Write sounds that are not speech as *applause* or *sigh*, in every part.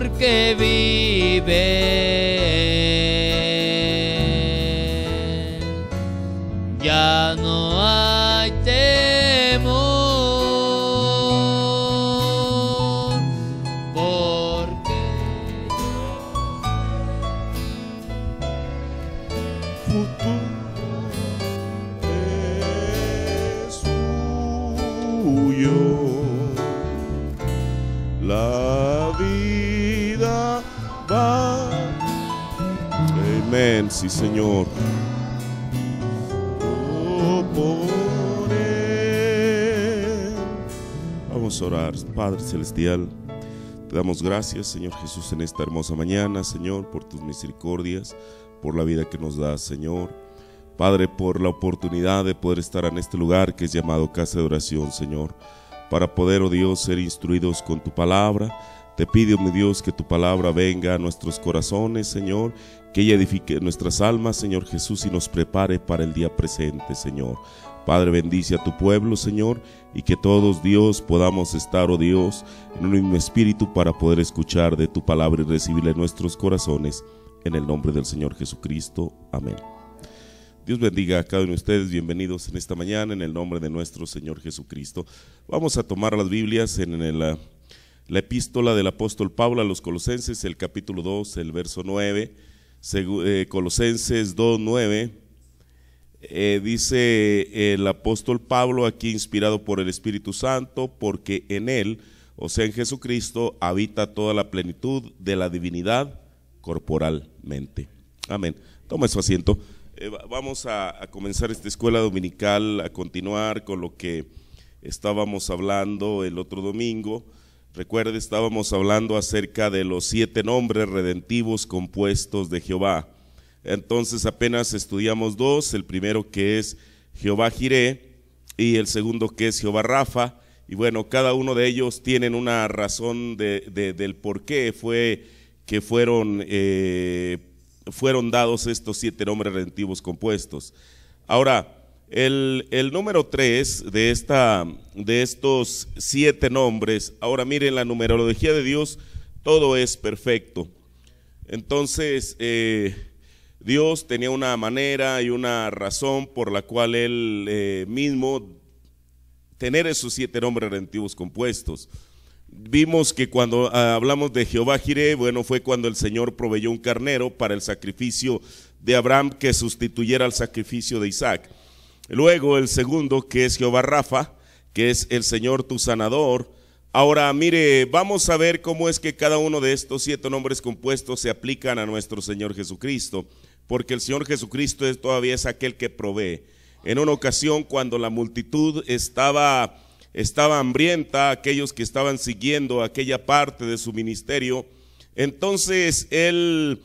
porque vive. Señor. Oh, Vamos a orar, Padre Celestial. Te damos gracias, Señor Jesús, en esta hermosa mañana, Señor, por tus misericordias, por la vida que nos das, Señor. Padre, por la oportunidad de poder estar en este lugar que es llamado casa de oración, Señor, para poder, oh Dios, ser instruidos con tu palabra te pido, mi Dios, que tu palabra venga a nuestros corazones, Señor, que ella edifique nuestras almas, Señor Jesús, y nos prepare para el día presente, Señor. Padre, bendice a tu pueblo, Señor, y que todos, Dios, podamos estar, oh Dios, en un mismo espíritu para poder escuchar de tu palabra y recibirla en nuestros corazones. En el nombre del Señor Jesucristo. Amén. Dios bendiga a cada uno de ustedes. Bienvenidos en esta mañana en el nombre de nuestro Señor Jesucristo. Vamos a tomar las Biblias en el la epístola del apóstol Pablo a los Colosenses, el capítulo 2, el verso 9, eh, Colosenses 2, 9, eh, dice el apóstol Pablo aquí inspirado por el Espíritu Santo, porque en él, o sea en Jesucristo, habita toda la plenitud de la divinidad corporalmente. Amén. Toma su asiento. Eh, vamos a comenzar esta escuela dominical, a continuar con lo que estábamos hablando el otro domingo Recuerde, estábamos hablando acerca de los siete nombres redentivos compuestos de Jehová. Entonces apenas estudiamos dos, el primero que es Jehová Jiré y el segundo que es Jehová Rafa. Y bueno, cada uno de ellos tienen una razón del por qué fue que fueron, eh, fueron dados estos siete nombres redentivos compuestos. Ahora, el, número tres de, esta, de estos siete nombres, ahora miren la numerología de Dios, todo es perfecto. Entonces, eh, Dios tenía una manera y una razón por la cual Él eh, mismo tener esos siete nombres rentivos compuestos. Vimos que cuando ah, hablamos de Jehová Jireh, bueno, fue cuando el Señor proveyó un carnero para el sacrificio de Abraham que sustituyera al sacrificio de Isaac. Luego el segundo, que es Jehová Rafa, que es el Señor tu sanador. Ahora, mire, vamos a ver cómo es que cada uno de estos siete nombres compuestos se aplican a nuestro Señor Jesucristo, porque el Señor Jesucristo es, todavía es aquel que provee. En una ocasión, cuando la multitud estaba, estaba hambrienta, aquellos que estaban siguiendo aquella parte de su ministerio, entonces él,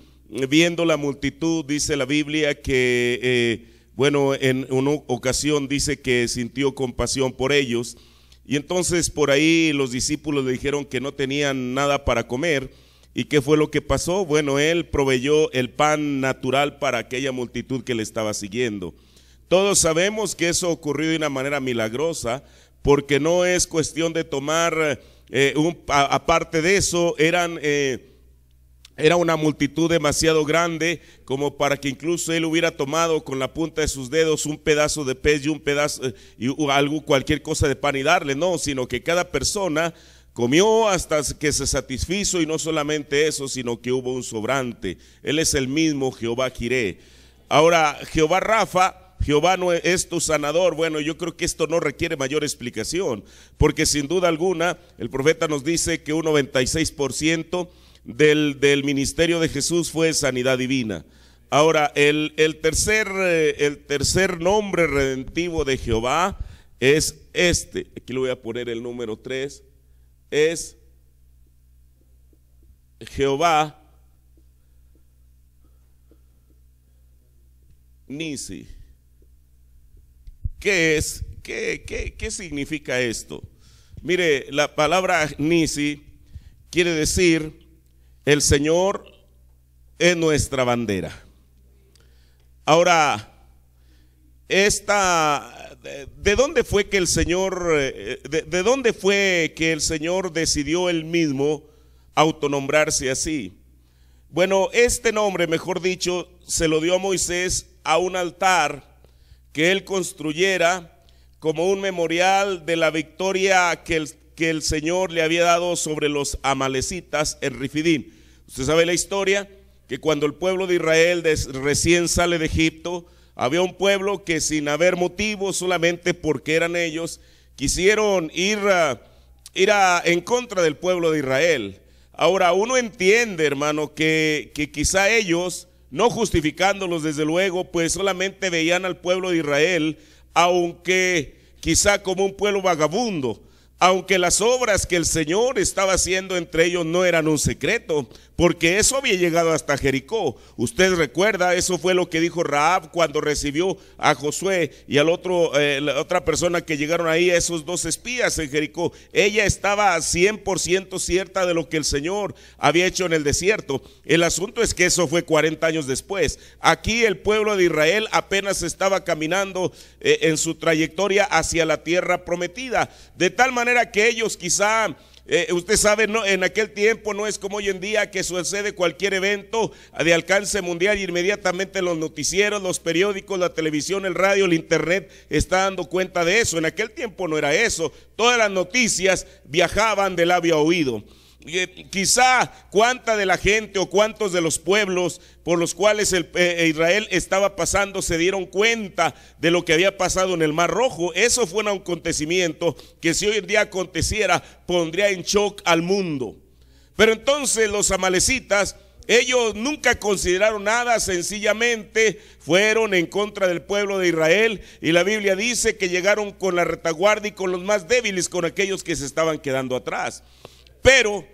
viendo la multitud, dice la Biblia que... Eh, bueno, en una ocasión dice que sintió compasión por ellos y entonces por ahí los discípulos le dijeron que no tenían nada para comer. ¿Y qué fue lo que pasó? Bueno, él proveyó el pan natural para aquella multitud que le estaba siguiendo. Todos sabemos que eso ocurrió de una manera milagrosa, porque no es cuestión de tomar eh, aparte de eso, eran eh, era una multitud demasiado grande como para que incluso él hubiera tomado con la punta de sus dedos un pedazo de pez y un pedazo eh, y algo cualquier cosa de pan y darle, no, sino que cada persona comió hasta que se satisfizo y no solamente eso, sino que hubo un sobrante. Él es el mismo Jehová Jiré. Ahora, Jehová Rafa Jehová no e, es tu sanador. Bueno, yo creo que esto no requiere mayor explicación, porque sin duda alguna el profeta nos dice que un 96% del, ministerio de Jesús fue sanidad divina. Ahora, el, tercer, eh, el tercer nombre redentivo de Jehová es este. Aquí le voy a poner el número 3. Es Jehová Nisi. ¿Qué es? ¿Qué, qué significa esto? Mire, la palabra Nisi quiere decir el Señor es nuestra bandera. Ahora, ¿de dónde fue que el Señor, eh, de, dónde fue que el Señor decidió él mismo autonombrarse así? Bueno, este nombre, mejor dicho, se lo dio a Moisés a un altar que él construyera como un memorial de la victoria que el, que el Señor le había dado sobre los amalecitas en Rifidín Usted sabe la historia, que cuando el pueblo de Israel recién sale de Egipto, había un pueblo que sin haber motivo, solamente porque eran ellos, quisieron ir, ir en contra del pueblo de Israel. Ahora, uno entiende, hermano, que, que quizá ellos, no justificándolos desde luego, pues solamente veían al pueblo de Israel, aunque quizá como un pueblo vagabundo, aunque las obras que el Señor estaba haciendo entre ellos no eran un secreto, porque eso había llegado hasta Jericó. Usted recuerda, eso fue lo que dijo Raab cuando recibió a Josué y al otro, eh, la otra persona que llegaron ahí, esos dos espías en Jericó. Ella estaba 100% cierta de lo que el Señor había hecho en el desierto. El asunto es que eso fue 40 años después. Aquí el pueblo de Israel apenas estaba caminando eh, en su trayectoria hacia la tierra prometida, de tal manera que ellos quizá eh, usted sabe, no, en aquel tiempo no es como hoy en día que sucede cualquier evento de alcance mundial y inmediatamente los noticieros, los periódicos, la televisión, el radio, el internet está dando cuenta de eso. En aquel tiempo no era eso. Todas las noticias viajaban de labio a oído. Eh, quizá cuánta de la gente o cuántos de los pueblos por los cuales eh, eh, Israel estaba pasando se dieron cuenta de lo que había pasado en el Mar Rojo. Eso fue un acontecimiento que si hoy en día aconteciera pondría en shock al mundo. Pero entonces los amalecitas, ellos nunca consideraron nada, sencillamente fueron en contra del pueblo de Israel y la Biblia dice que llegaron con la retaguardia y con los más débiles, con aquellos que se estaban quedando atrás. Pero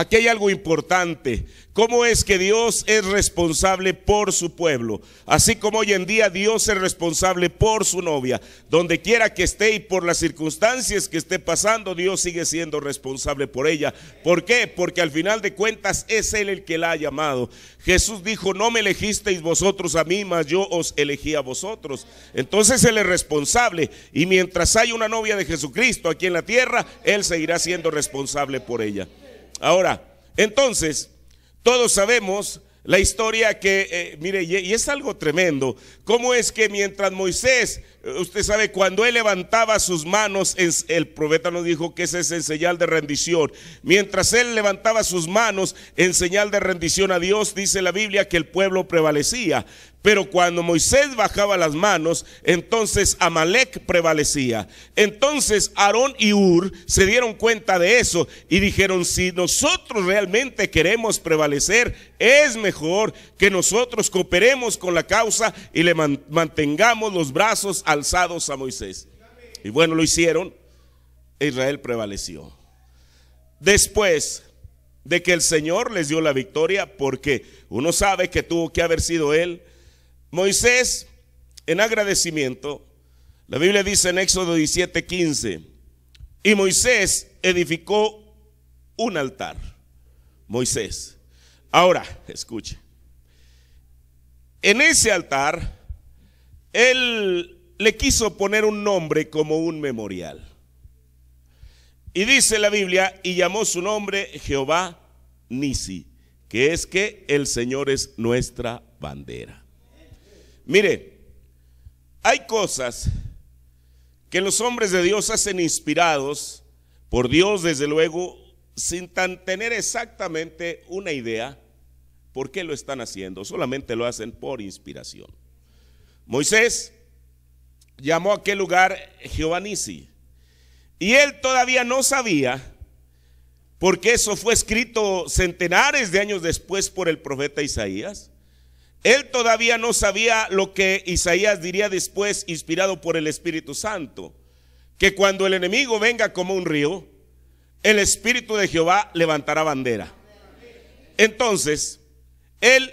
Aquí hay algo importante. ¿Cómo es que Dios es responsable por su pueblo? Así como hoy en día Dios es responsable por su novia. Donde quiera que esté y por las circunstancias que esté pasando, Dios sigue siendo responsable por ella. ¿Por qué? Porque al final de cuentas es Él el que la ha llamado. Jesús dijo, no me elegisteis vosotros a mí, mas yo os elegí a vosotros. Entonces Él es responsable. Y mientras hay una novia de Jesucristo aquí en la tierra, Él seguirá siendo responsable por ella. Ahora, entonces, todos sabemos la historia que, eh, mire, y es algo tremendo, cómo es que mientras Moisés Usted sabe, cuando él levantaba sus manos, el profeta nos dijo que ese es el señal de rendición. Mientras él levantaba sus manos en señal de rendición a Dios, dice la Biblia que el pueblo prevalecía. Pero cuando Moisés bajaba las manos, entonces Amalek prevalecía. Entonces Aarón y Ur se dieron cuenta de eso y dijeron, si nosotros realmente queremos prevalecer, es mejor que nosotros cooperemos con la causa y le mantengamos los brazos al alzados a Moisés. Y bueno, lo hicieron. E Israel prevaleció. Después de que el Señor les dio la victoria, porque uno sabe que tuvo que haber sido Él, Moisés, en agradecimiento, la Biblia dice en Éxodo 17:15, y Moisés edificó un altar. Moisés. Ahora, escuche. En ese altar, él le quiso poner un nombre como un memorial. Y dice la Biblia, y llamó su nombre Jehová Nisi, que es que el Señor es nuestra bandera. Mire, hay cosas que los hombres de Dios hacen inspirados por Dios, desde luego, sin tan tener exactamente una idea por qué lo están haciendo, solamente lo hacen por inspiración. Moisés llamó aquel lugar Jehová Nisi. Y él todavía no sabía, porque eso fue escrito centenares de años después por el profeta Isaías. Él todavía no sabía lo que Isaías diría después, inspirado por el Espíritu Santo, que cuando el enemigo venga como un río, el Espíritu de Jehová levantará bandera. Entonces, él,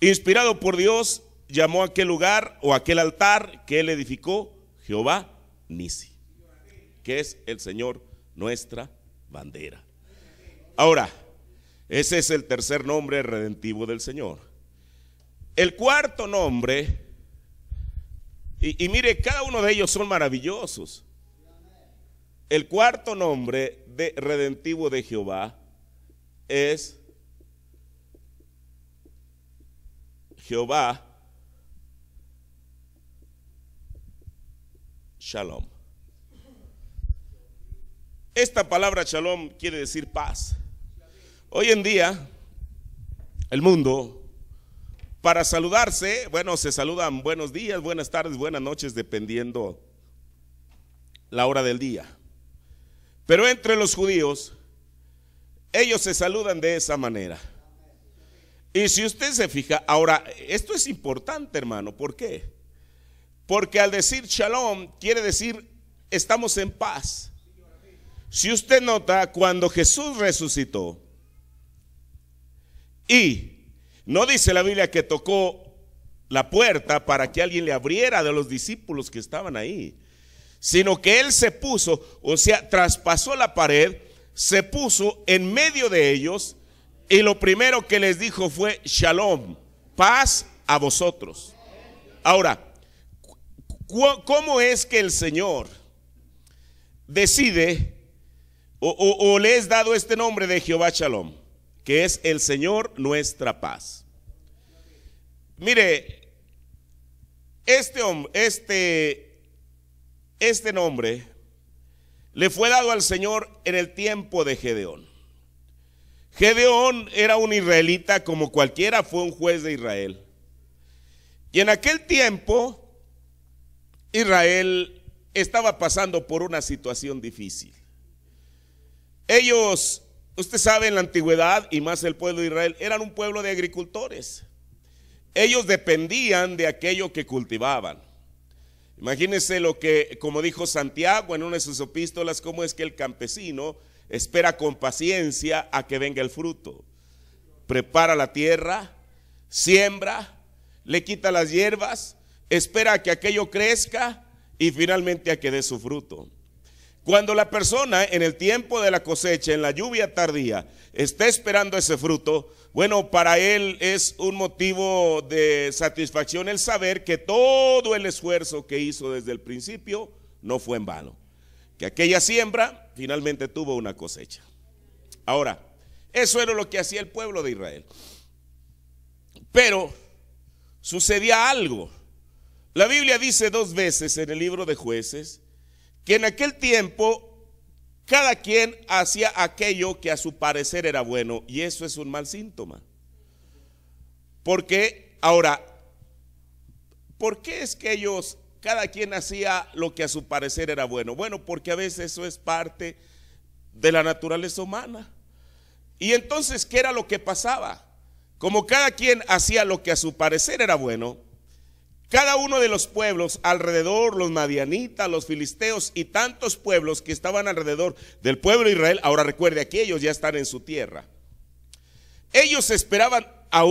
inspirado por Dios, llamó aquel lugar o aquel altar que él edificó Jehová Nisi, que es el Señor nuestra bandera. Ahora, ese es el tercer nombre redentivo del Señor. El cuarto nombre, y, y mire, cada uno de ellos son maravillosos. El cuarto nombre de redentivo de Jehová es Jehová Shalom. Esta palabra shalom quiere decir paz. Hoy en día, el mundo, para saludarse, bueno, se saludan buenos días, buenas tardes, buenas noches, dependiendo la hora del día. Pero entre los judíos, ellos se saludan de esa manera. Y si usted se fija, ahora, esto es importante, hermano, ¿por qué? Porque al decir shalom quiere decir estamos en paz. Si usted nota, cuando Jesús resucitó, y no dice la Biblia que tocó la puerta para que alguien le abriera de los discípulos que estaban ahí, sino que él se puso, o sea, traspasó la pared, se puso en medio de ellos y lo primero que les dijo fue, shalom, paz a vosotros. Ahora, ¿Cómo es que el Señor decide o, le es dado este nombre de Jehová Shalom? Que es el Señor nuestra paz. Mire, este, este, este nombre le fue dado al Señor en el tiempo de Gedeón. Gedeón era un israelita como cualquiera, fue un juez de Israel. Y en aquel tiempo Israel estaba pasando por una situación difícil. Ellos, usted sabe, en la antigüedad y más el pueblo de Israel, eran un pueblo de agricultores. Ellos dependían de aquello que cultivaban. Imagínense lo que, como dijo Santiago en una de sus epístolas, cómo es que el campesino espera con paciencia a que venga el fruto. Prepara la tierra, siembra, le quita las hierbas, espera a que aquello crezca y finalmente a que dé su fruto. Cuando la persona en el tiempo de la cosecha, en la lluvia tardía, está esperando ese fruto, bueno, para él es un motivo de satisfacción el saber que todo el esfuerzo que hizo desde el principio no fue en vano, que aquella siembra finalmente tuvo una cosecha. Ahora, eso era lo que hacía el pueblo de Israel. Pero sucedía algo la Biblia dice dos veces en el libro de jueces que en aquel tiempo cada quien hacía aquello que a su parecer era bueno y eso es un mal síntoma. Porque ahora, ¿por qué es que ellos, cada quien hacía lo que a su parecer era bueno? Bueno, porque a veces eso es parte de la naturaleza humana. Y entonces, ¿qué era lo que pasaba? Como cada quien hacía lo que a su parecer era bueno, cada uno de los pueblos alrededor, los madianitas, los filisteos y tantos pueblos que estaban alrededor del pueblo de Israel, ahora recuerde, que ellos ya están en su tierra. Ellos esperaban,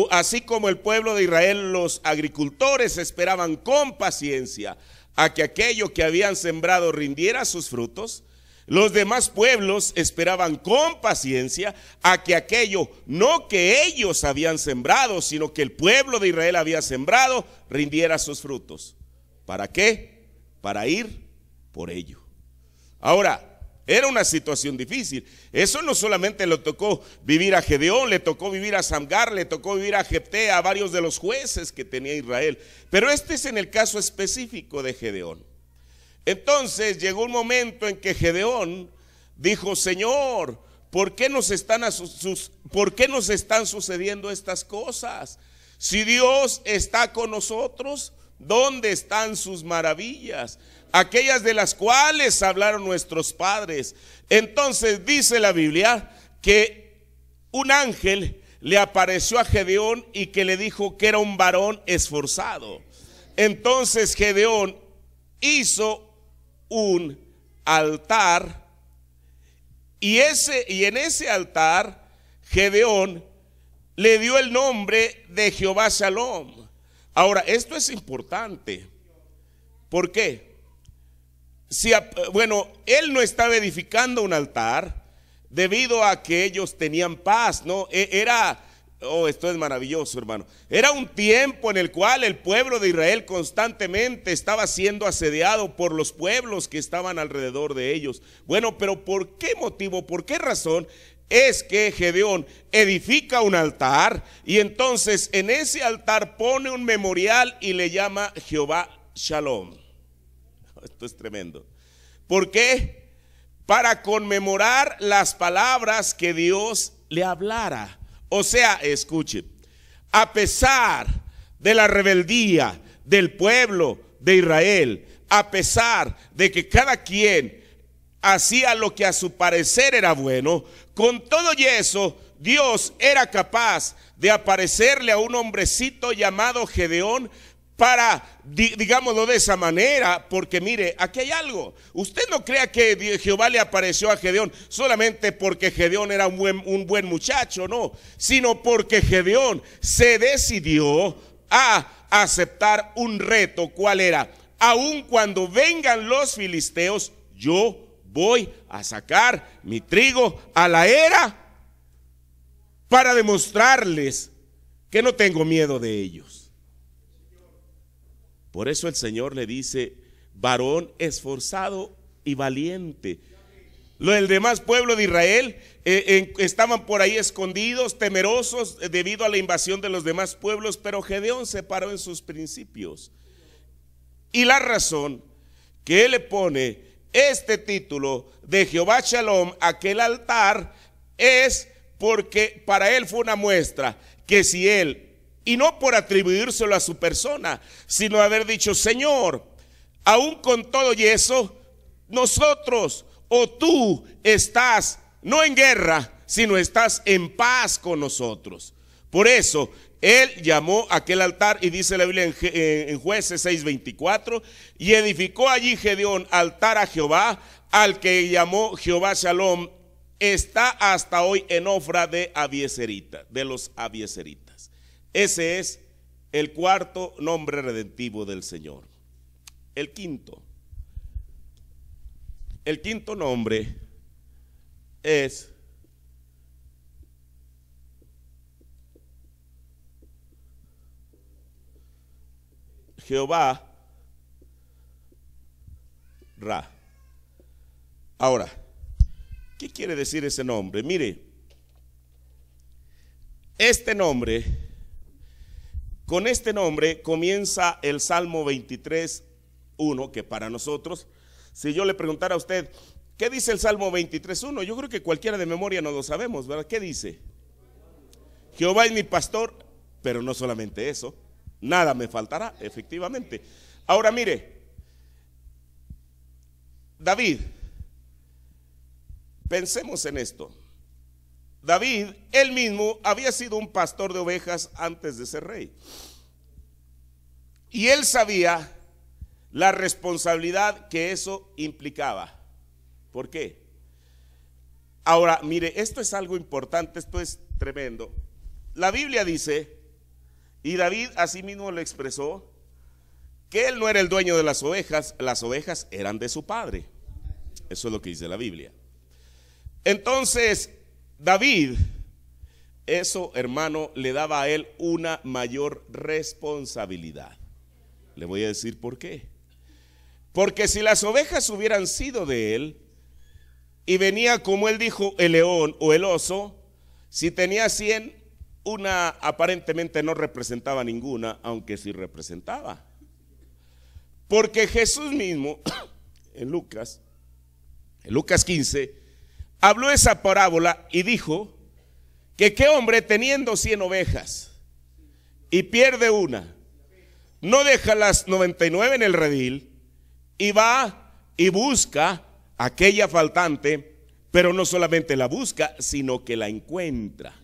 así como el pueblo de Israel, los agricultores esperaban con paciencia a que aquello que habían sembrado rindiera sus frutos, los demás pueblos esperaban con paciencia a que aquello, no que ellos habían sembrado, sino que el pueblo de Israel había sembrado, rindiera sus frutos. ¿Para qué? Para ir por ello. Ahora, era una situación difícil. Eso no solamente le tocó vivir a Gedeón, le tocó vivir a Samgar, le tocó vivir a Jeptea, a varios de los jueces que tenía Israel. Pero este es en el caso específico de Gedeón. Entonces llegó un momento en que Gedeón dijo, Señor, ¿por qué nos están, ¿por qué nos están sucediendo estas cosas? Si Dios está con nosotros, ¿dónde están sus maravillas? Aquellas de las cuales hablaron nuestros padres. Entonces dice la Biblia que un ángel le apareció a Gedeón y que le dijo que era un varón esforzado. Entonces Gedeón hizo un altar y, ese, y en ese altar Gedeón le dio el nombre de Jehová Shalom. Ahora, esto es importante. ¿Por qué? Si, bueno, él no estaba edificando un altar debido a que ellos tenían paz, ¿no? E, era Oh, esto es maravilloso, hermano. Era un tiempo en el cual el pueblo de Israel constantemente estaba siendo asediado por los pueblos que estaban alrededor de ellos. Bueno, pero ¿por qué motivo, por qué razón es que Gedeón edifica un altar y entonces en ese altar pone un memorial y le llama Jehová Shalom? *laughs* Esto es tremendo. ¿Por qué? Para conmemorar las palabras que Dios le hablara o sea, escuche, a pesar de la rebeldía del pueblo de Israel, a pesar de que cada quien hacía lo que a su parecer era bueno, con todo y eso Dios era capaz de aparecerle a un hombrecito llamado Gedeón para, digámoslo de esa manera, porque mire, aquí hay algo. Usted no crea que Jehová le apareció a Gedeón solamente porque Gedeón era un buen, muchacho, no, sino porque Gedeón se decidió a aceptar un reto, ¿cuál era? Aun cuando vengan los filisteos, yo voy a sacar mi trigo a la era para demostrarles que no tengo miedo de ellos. Por eso el Señor le dice, varón esforzado y valiente. Lo del demás pueblo de Israel eh, estaban por ahí escondidos, temerosos eh, debido a la invasión de los demás pueblos, pero Gedeón se paró en sus principios. Y la razón que él le pone este título de Jehová Shalom, aquel altar, es porque para él fue una muestra que si él y no por atribuírselo a su persona, sino haber dicho, Señor, aún con todo y eso, nosotros o tú estás no en guerra, sino estás en paz con nosotros. Por eso, él llamó aquel altar y dice la Biblia en, jueces 6:24, y edificó allí Gedeón altar a Jehová, al que llamó Jehová Shalom, está hasta hoy en ofra de Abieserita, de los Abieseritas. Ese es el cuarto nombre redentivo del Señor. El quinto. El quinto nombre es Jehová Ra. Ahora, ¿qué quiere decir ese nombre? Mire, este nombre con este nombre comienza el Salmo 23, que para nosotros, si yo le preguntara a usted, ¿qué dice el Salmo 23, Yo creo que cualquiera de memoria no lo sabemos, ¿verdad? ¿Qué dice? Jehová es mi pastor, pero no solamente eso, nada me faltará, efectivamente. Ahora mire, David, pensemos en esto. David, él mismo, había sido un pastor de ovejas antes de ser rey. Y él sabía la responsabilidad que eso implicaba. ¿Por qué? Ahora, mire, esto es algo importante, esto es tremendo. La Biblia dice, y David asimismo lo expresó, que él no era el dueño de las ovejas, las ovejas eran de su padre. Eso es lo que dice la Biblia. Entonces, David, eso hermano, le daba a él una mayor responsabilidad. Le voy a decir por qué. Porque si las ovejas hubieran sido de él y venía, como él dijo, el león o el oso, si tenía 100, una aparentemente no representaba ninguna, aunque sí representaba. Porque Jesús mismo, *coughs* en Lucas, en Lucas 15, habló esa parábola y dijo que qué hombre teniendo 100 ovejas y pierde una, no deja las 99 en el redil y va y busca aquella faltante, pero no solamente la busca, sino que la encuentra.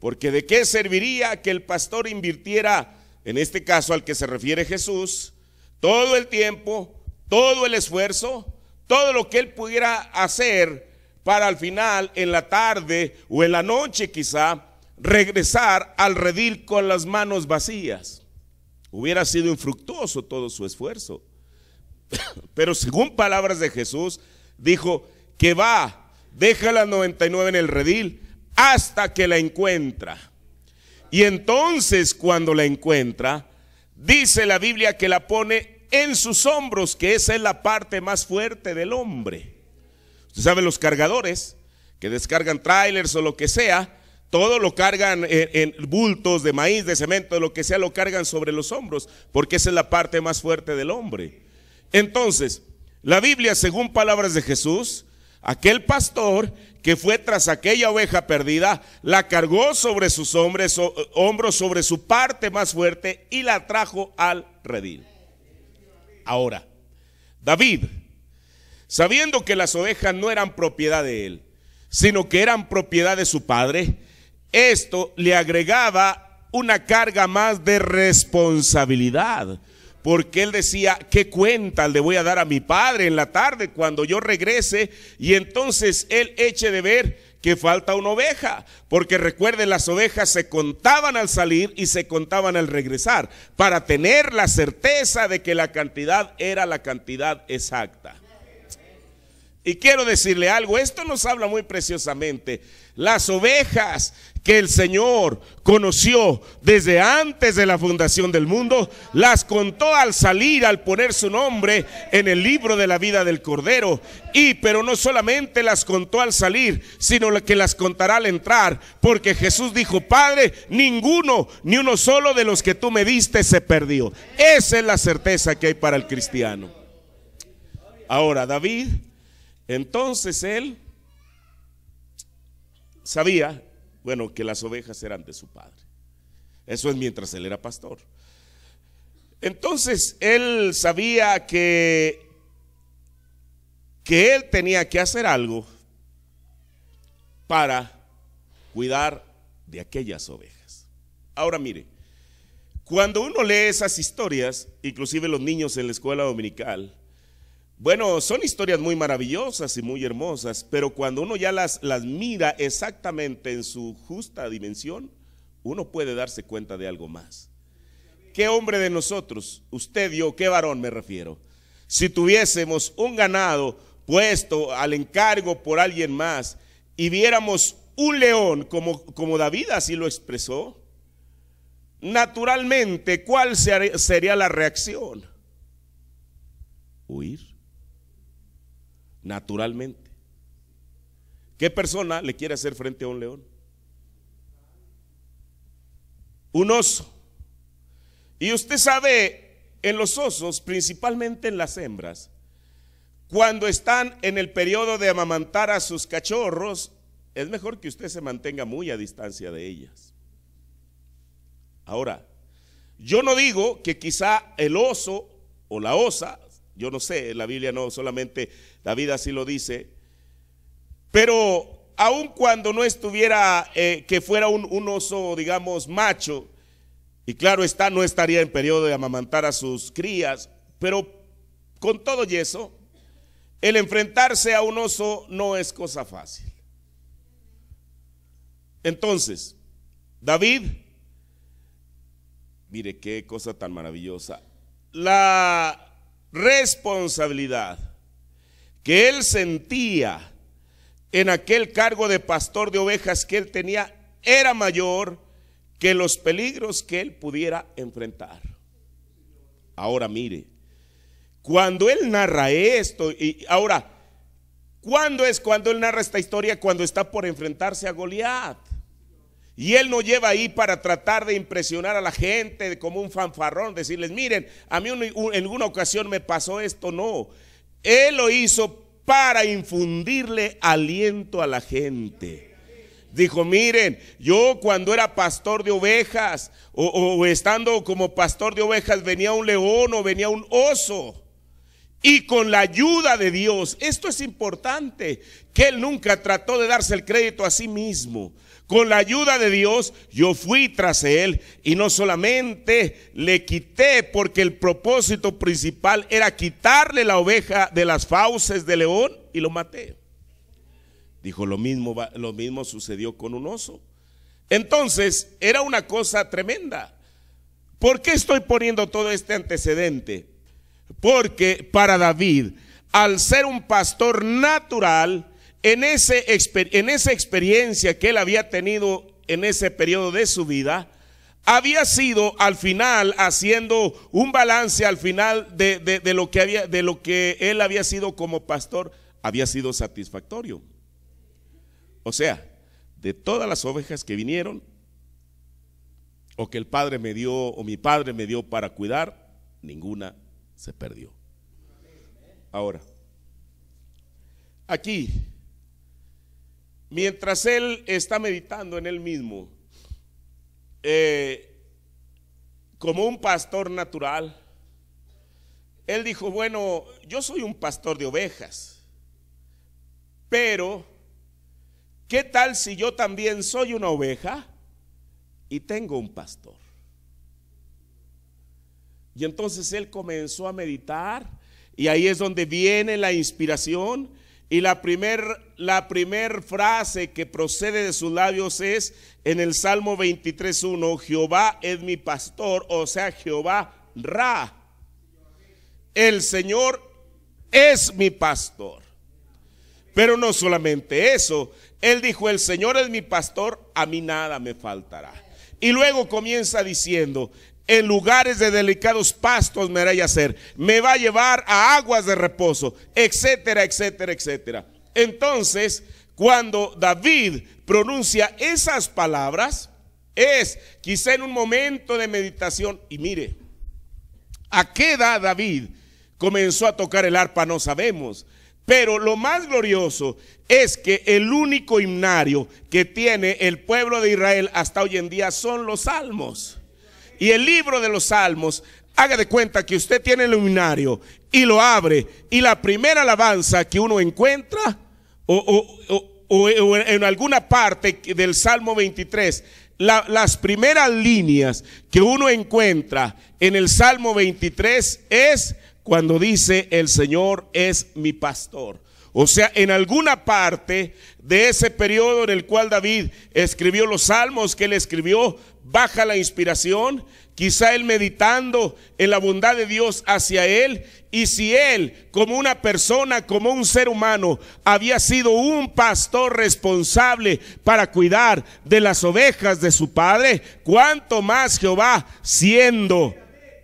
Porque de qué serviría que el pastor invirtiera, en este caso al que se refiere Jesús, todo el tiempo, todo el esfuerzo, todo lo que él pudiera hacer para al final, en la tarde o en la noche quizá, regresar al redil con las manos vacías. Hubiera sido infructuoso todo su esfuerzo. *coughs* Pero según palabras de Jesús, dijo que va, deja las 99 en el redil hasta que la encuentra. Y entonces cuando la encuentra, dice la Biblia que la pone en sus hombros, que esa es la parte más fuerte del hombre. Usted sabe, los cargadores que descargan trailers o lo que sea, todo lo cargan en, bultos de maíz, de cemento, de lo que sea, lo cargan sobre los hombros, porque esa es la parte más fuerte del hombre. Entonces, la Biblia, según palabras de Jesús, aquel pastor que fue tras aquella oveja perdida, la cargó sobre sus hombros, sobre su parte más fuerte y la trajo al redil ahora. David, sabiendo que las ovejas no eran propiedad de él, sino que eran propiedad de su padre, esto le agregaba una carga más de responsabilidad, porque él decía, ¿qué cuenta le voy a dar a mi padre en la tarde cuando yo regrese? Y entonces él eche de ver que falta una oveja, porque recuerden, las ovejas se contaban al salir y se contaban al regresar, para tener la certeza de que la cantidad era la cantidad exacta. Y quiero decirle algo, esto nos habla muy preciosamente las ovejas que el Señor conoció desde antes de la fundación del mundo, las contó al salir, al poner su nombre en el libro de la vida del Cordero. Y pero no solamente las contó al salir, sino que las contará al entrar, porque Jesús dijo, Padre, ninguno, ni uno solo de los que tú me diste se perdió. Esa es la certeza que hay para el cristiano. Ahora, David, entonces él sabía, bueno, que las ovejas eran de su padre. Eso es mientras él era pastor. Entonces él sabía que que él tenía que hacer algo para cuidar de aquellas ovejas. Ahora mire, cuando uno lee esas historias, inclusive los niños en la escuela dominical, bueno, son historias muy maravillosas y muy hermosas, pero cuando uno ya las, las mira exactamente en su justa dimensión, uno puede darse cuenta de algo más. ¿Qué hombre de nosotros, usted yo, qué varón me refiero? Si tuviésemos un ganado puesto al encargo por alguien más y viéramos un león como, como David así lo expresó, naturalmente, ¿cuál sería la reacción? Huir naturalmente. ¿Qué persona le quiere hacer frente a un león? Un oso. Y usted sabe, en los osos, principalmente en las hembras, cuando están en el periodo de amamantar a sus cachorros, es mejor que usted se mantenga muy a distancia de ellas. Ahora, yo no digo que quizá el oso o la osa yo no sé, en la Biblia no, solamente David así lo dice. Pero aun cuando no estuviera, eh, que fuera un, un, oso, digamos, macho, y claro está, no estaría en periodo de amamantar a sus crías, pero con todo y eso, el enfrentarse a un oso no es cosa fácil. Entonces, David, mire qué cosa tan maravillosa. La responsabilidad que él sentía en aquel cargo de pastor de ovejas que él tenía era mayor que los peligros que él pudiera enfrentar. Ahora mire, cuando él narra esto, y ahora, ¿cuándo es cuando él narra esta historia? Cuando está por enfrentarse a Goliat. Y él no lleva ahí para tratar de impresionar a la gente como un fanfarrón, decirles, miren, a mí en una ocasión me pasó esto, no. Él lo hizo para infundirle aliento a la gente. Dijo, miren, yo cuando era pastor de ovejas o, o estando como pastor de ovejas venía un león o venía un oso y con la ayuda de Dios. Esto es importante, que él nunca trató de darse el crédito a sí mismo, con la ayuda de Dios yo fui tras él y no solamente le quité porque el propósito principal era quitarle la oveja de las fauces de león y lo maté. Dijo lo mismo lo mismo sucedió con un oso. Entonces, era una cosa tremenda. ¿Por qué estoy poniendo todo este antecedente? Porque para David, al ser un pastor natural, en, ese, en esa experiencia que él había tenido en ese periodo de su vida, había sido al final haciendo un balance al final de, lo que había, de lo que él había sido como pastor, había sido satisfactorio. O sea, de todas las ovejas que vinieron, o que el padre me dio, o mi padre me dio para cuidar, ninguna se perdió. Ahora, aquí mientras él está meditando en él mismo, eh, como un pastor natural, él dijo, bueno, yo soy un pastor de ovejas, pero ¿qué tal si yo también soy una oveja y tengo un pastor? Y entonces él comenzó a meditar y ahí es donde viene la inspiración y la primera la primer frase que procede de sus labios es en el Salmo 23.1, Jehová es mi pastor, o sea, Jehová Ra. El Señor es mi pastor. Pero no solamente eso, él dijo, el Señor es mi pastor, a mí nada me faltará. Y luego comienza diciendo, en lugares de delicados pastos me hará yacer, me va a llevar a aguas de reposo, etcétera, etcétera, etcétera. Entonces, cuando David pronuncia esas palabras, es quizá en un momento de meditación, y mire, ¿a qué edad David comenzó a tocar el arpa? No sabemos. Pero lo más glorioso es que el único himnario que tiene el pueblo de Israel hasta hoy en día son los salmos y el libro de los salmos, haga de cuenta que usted tiene el luminario y lo abre y la primera alabanza que uno encuentra o, en alguna parte del Salmo 23, las primeras líneas que uno encuentra en el Salmo 23 es cuando dice el Señor es mi pastor. O sea, en alguna parte de ese periodo en el cual David escribió los salmos que él escribió, baja la inspiración, quizá él meditando en la bondad de Dios hacia él, y si él, como una persona, como un ser humano, había sido un pastor responsable para cuidar de las ovejas de su padre, cuánto más Jehová, siendo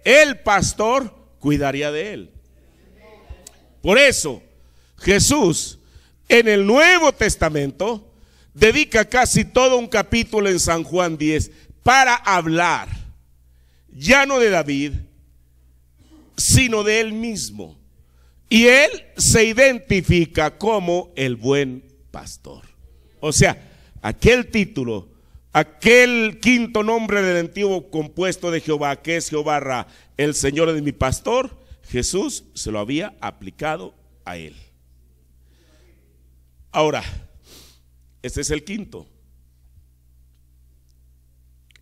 el pastor, cuidaría de él. Por eso, Jesús en el Nuevo Testamento dedica casi todo un capítulo en San Juan 10 para hablar ya no de David, sino de él mismo. Y él se identifica como el buen pastor. O sea, aquel título, aquel quinto nombre del antiguo compuesto de Jehová, que es Jehová el Señor de mi pastor, Jesús se lo había aplicado a él. Ahora, este es el quinto.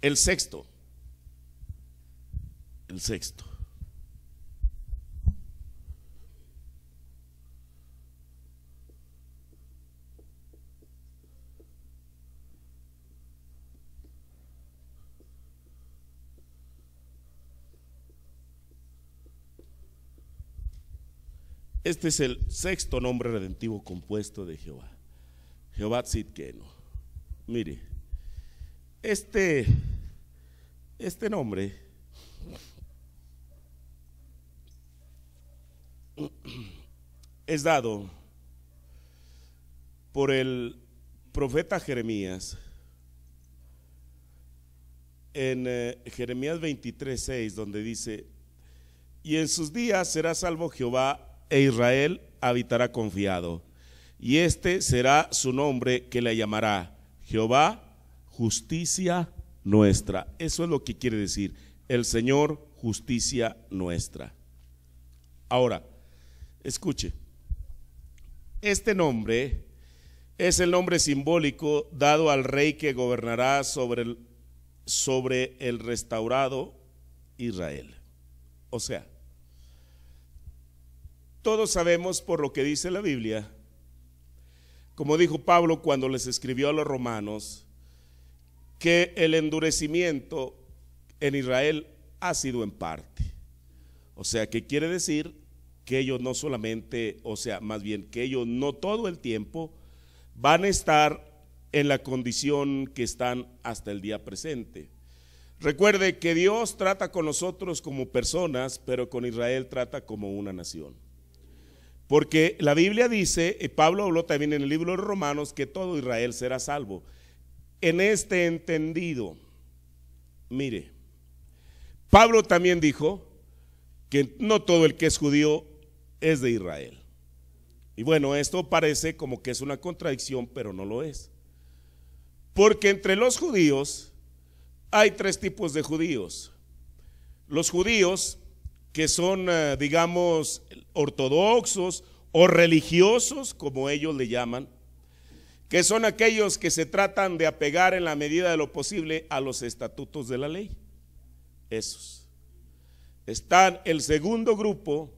El sexto. El sexto. Este es el sexto nombre redentivo compuesto de Jehová. Jehová Tzidkeno. Mire, este, este nombre *clears throat* es dado por el profeta Jeremías en eh, Jeremías 23, 6, donde dice, y en sus días será salvo Jehová e Israel habitará confiado. Y este será su nombre que le llamará Jehová, justicia nuestra. Eso es lo que quiere decir, el Señor, justicia nuestra. Ahora, escuche, este nombre es el nombre simbólico dado al rey que gobernará sobre el, sobre el restaurado Israel. O sea, todos sabemos por lo que dice la Biblia, como dijo Pablo cuando les escribió a los romanos, que el endurecimiento en Israel ha sido en parte. O sea, que quiere decir que ellos no solamente, o sea, más bien que ellos no todo el tiempo van a estar en la condición que están hasta el día presente. Recuerde que Dios trata con nosotros como personas, pero con Israel trata como una nación. Porque la Biblia dice, y eh, Pablo habló también en el libro de Romanos, que todo Israel será salvo. En este entendido, mire, Pablo también dijo que no todo el que es judío es de Israel. Y bueno, esto parece como que es una contradicción, pero no lo es. Porque entre los judíos hay tres tipos de judíos. Los judíos que son, eh, digamos, ortodoxos o religiosos, como ellos le llaman, que son aquellos que se tratan de apegar en la medida de lo posible a los estatutos de la ley. Esos. Están el segundo grupo,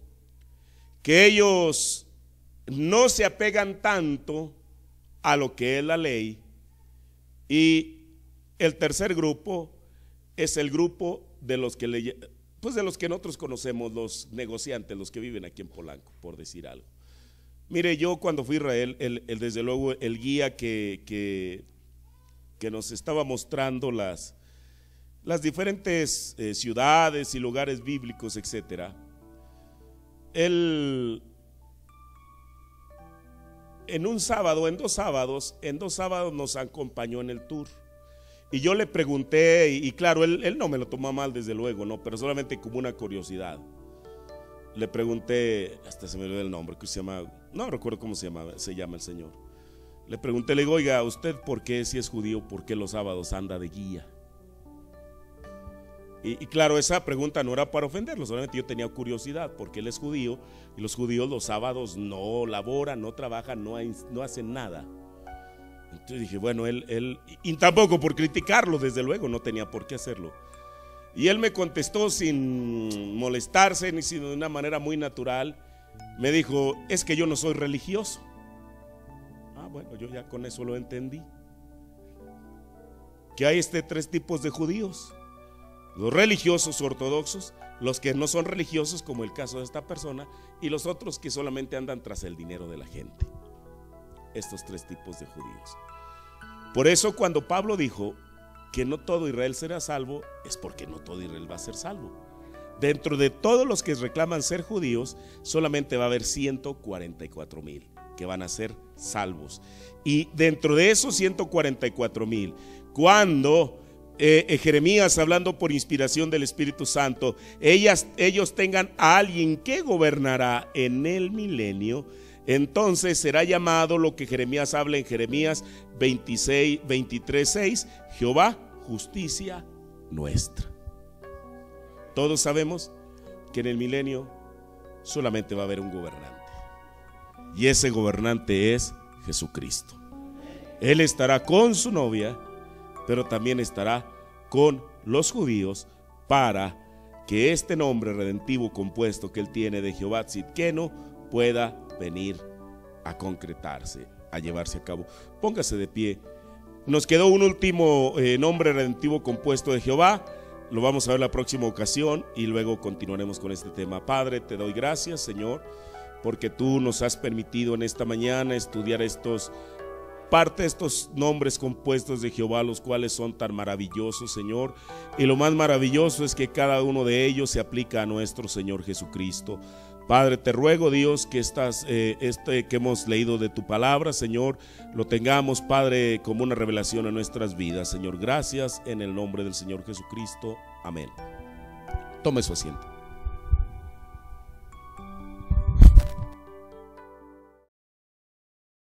que ellos no se apegan tanto a lo que es la ley. Y el tercer grupo es el grupo de los que le pues de los que nosotros conocemos, los negociantes, los que viven aquí en Polanco, por decir algo. Mire, yo cuando fui a Israel, el, desde luego el guía que, que, nos estaba mostrando las, las diferentes eh, ciudades y lugares bíblicos, etc., él en un sábado, en dos sábados, en dos sábados nos acompañó en el tour. Y yo le pregunté, y, claro, él, no me lo tomó mal, desde luego, ¿no? Pero solamente como una curiosidad. Le pregunté, hasta se me olvidó el nombre, que se llama, no recuerdo cómo se llama, se llama el señor. Le pregunté, le digo, oiga, ¿usted por qué si es judío, por qué los sábados anda de guía? Y, claro, esa pregunta no era para ofenderlo, solamente yo tenía curiosidad, porque él es judío y los judíos los sábados no laboran, no trabajan, no, hay, no hacen nada. Entonces dije, bueno, él, y tampoco por criticarlo, desde luego, no tenía por qué hacerlo. Y él me contestó sin molestarse, ni sino de una manera muy natural. Me dijo, es que yo no soy religioso. Ah, bueno, yo ya con eso lo entendí. Que hay este tres tipos de judíos. Los religiosos ortodoxos, los que no son religiosos, como el caso de esta persona, y los otros que solamente andan tras el dinero de la gente estos tres tipos de judíos. Por eso cuando Pablo dijo que no todo Israel será salvo, es porque no todo Israel va a ser salvo. Dentro de todos los que reclaman ser judíos, solamente va a haber 144 mil que van a ser salvos. Y dentro de esos 144 mil, cuando eh, Jeremías, hablando por inspiración del Espíritu Santo, ellas, ellos tengan a alguien que gobernará en el milenio, entonces será llamado lo que Jeremías habla en Jeremías 26, Jehová, justicia nuestra. Todos sabemos que en el milenio solamente va a haber un gobernante. Y ese gobernante es Jesucristo. Él estará con su novia, pero también estará con los judíos para que este nombre redentivo compuesto que él tiene de Jehová Tzidkeno pueda venir a concretarse, a llevarse a cabo. Póngase de pie. Nos quedó un último eh, nombre redentivo compuesto de Jehová. Lo vamos a ver la próxima ocasión y luego continuaremos con este tema. Padre, te doy gracias, Señor, porque tú nos has permitido en esta mañana estudiar estos parte estos nombres compuestos de Jehová, los cuales son tan maravillosos, Señor. Y lo más maravilloso es que cada uno de ellos se aplica a nuestro Señor Jesucristo. Padre, te ruego Dios que estas, eh, este que hemos leído de tu palabra, Señor, lo tengamos, Padre, como una revelación en nuestras vidas. Señor, gracias en el nombre del Señor Jesucristo. Amén. Tome su asiento.